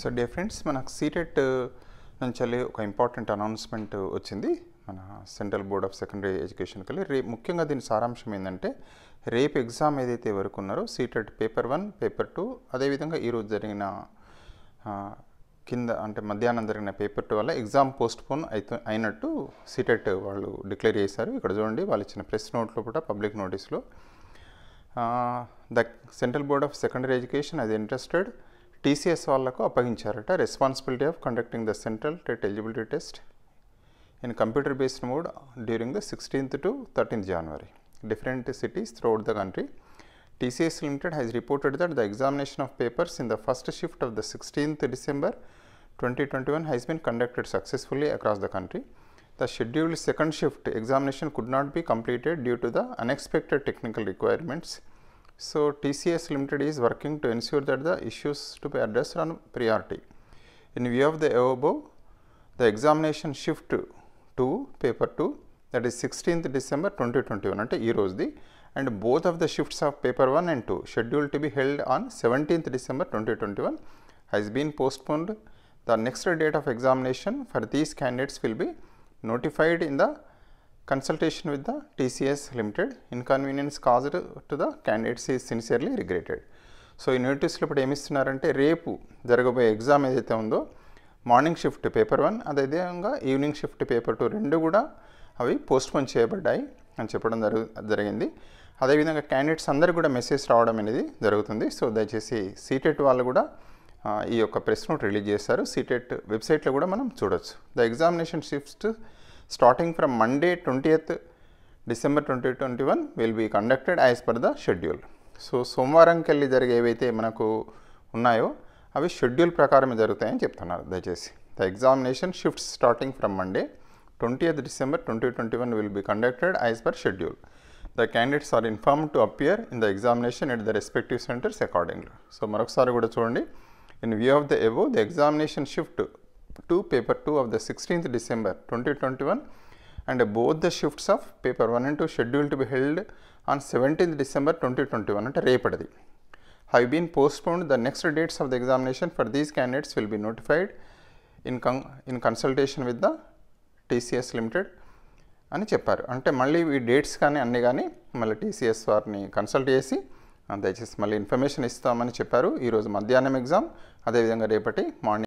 So the friends మనకు CTET నుంచి ఒక ఇంపార్టెంట్ అనౌన్స్మెంట్ వచ్చింది మన సెంట్రల్ బోర్డ్ ఆఫ్ సెకండరీ ఎడ్యుకేషన్కి వెళ్ళి రే ముఖ్యంగా దీని సారాంశం ఏంటంటే రేపు ఎగ్జామ్ ఏదైతే వరకు ఉన్నారో CTET paper one paper two అదేవిధంగా ఈరోజు జరిగిన కింద అంటే మధ్యాహ్నం జరిగిన పేపర్ టూ వల్ల ఎగ్జామ్ పోస్ట్పోన్ అయితే అయినట్టు సీటెట్ వాళ్ళు డిక్లేర్ చేశారు ఇక్కడ చూడండి వాళ్ళు ఇచ్చిన ప్రెస్ నోట్లో కూడా పబ్లిక్ నోటీస్లో the central board of secondary education అది ఇంట్రెస్టెడ్ TCS వాళ్లకు అప్పగించారట responsibility of conducting the central TET eligibility test in computer based mode during the 16th to 13th January. different cities throughout the country. TCS Limited has reported that the examination of papers in the first shift of the 16th December 2021 has been conducted successfully across the country. The scheduled second shift examination could not be completed due to the unexpected technical requirements so TCS Limited is working to ensure that the issues to be addressed are on priority. In view of the above, the examination shift to, paper 2 that is 16th December 2021 and both of the shifts of paper 1 and 2 scheduled to be held on 17th December 2021 has been postponed. The next date of examination for these candidates will be notified in the consultation with the TCS Limited, inconvenience caused to the candidates is sincerely regretted. So ఈ నోటీసులు ఇప్పుడు ఏమిస్తున్నారంటే రేపు జరగబోయే exam ఏదైతే ఉందో morning shift paper one అదేవిధంగా evening shift paper two రెండు కూడా అవి పోస్ట్పోన్ చేయబడ్డాయి అని చెప్పడం జరు జరిగింది అదేవిధంగా క్యాండిడేట్స్ అందరికీ కూడా మెసేజ్ రావడం అనేది జరుగుతుంది సో దయచేసి సీటెట్ e వాళ్ళు కూడా ఈ యొక్క ప్రెస్ నోట్ రిలీజ్ చేశారు సీటెట్ వెబ్సైట్లో e కూడా మనం చూడొచ్చు the examination shift starting starting from Monday 20th December 2021 will be conducted as per the schedule. So సోమవారం కెళ్ళి జరిగే ఏవైతే మనకు ఉన్నాయో అవి షెడ్యూల్ ప్రకారమే జరుగుతాయని చెప్తున్నారు దయచేసి the examination shift starting from Monday twentieth December twenty twenty one will be conducted as per schedule the candidates are inform to appear in the examination at the respective centres accordingly so మరొకసారి కూడా చూడండి in view of the ఎవో the examination shift two paper two of the sixteenth December twenty twenty one and both the shifts of paper one and two schedule to be held on seventeenth December twenty twenty one అంటే రేపటిది have been postponed the next dates of the examination for these candidates will be notified in con in consultation with the TCS limited అని చెప్పారు అంటే మళ్ళీ ఈ dates కానీ అన్నీ కానీ మళ్ళీ టీసీఎస్ వారిని కన్సల్ట్ చేసి దయచేసి మళ్ళీ ఇన్ఫర్మేషన్ ఇస్తామని చెప్పారు ఈరోజు మధ్యాహ్నం ఎగ్జామ్ అదేవిధంగా రేపటి మార్నింగ్